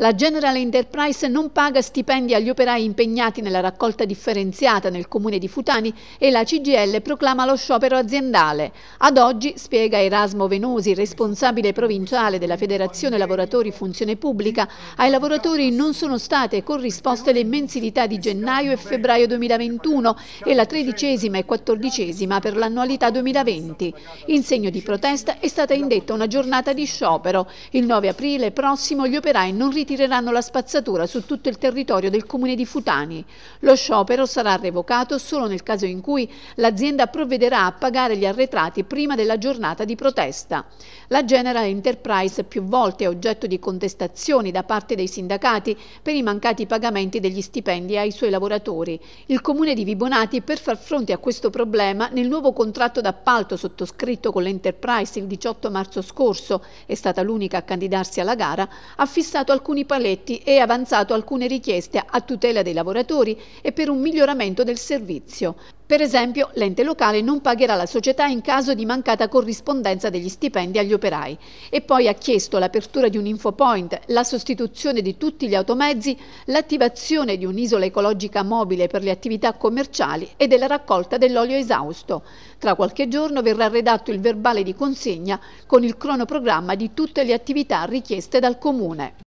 La General Enterprise non paga stipendi agli operai impegnati nella raccolta differenziata nel comune di Futani e la CGL proclama lo sciopero aziendale. Ad oggi, spiega Erasmo Venosi, responsabile provinciale della Federazione Lavoratori Funzione Pubblica, ai lavoratori non sono state corrisposte le mensilità di gennaio e febbraio 2021 e la tredicesima e quattordicesima per l'annualità 2020. In segno di protesta è stata indetta una giornata di sciopero. Il 9 aprile prossimo gli operai non ritornano ritireranno la spazzatura su tutto il territorio del comune di Futani. Lo sciopero sarà revocato solo nel caso in cui l'azienda provvederà a pagare gli arretrati prima della giornata di protesta. La General Enterprise più volte è oggetto di contestazioni da parte dei sindacati per i mancati pagamenti degli stipendi ai suoi lavoratori. Il comune di Vibonati per far fronte a questo problema nel nuovo contratto d'appalto sottoscritto con l'Enterprise il 18 marzo scorso, è stata l'unica a candidarsi alla gara, ha fissato alcuni alcuni paletti e avanzato alcune richieste a tutela dei lavoratori e per un miglioramento del servizio. Per esempio, l'ente locale non pagherà la società in caso di mancata corrispondenza degli stipendi agli operai e poi ha chiesto l'apertura di un infopoint, la sostituzione di tutti gli automezzi, l'attivazione di un'isola ecologica mobile per le attività commerciali e della raccolta dell'olio esausto. Tra qualche giorno verrà redatto il verbale di consegna con il cronoprogramma di tutte le attività richieste dal Comune.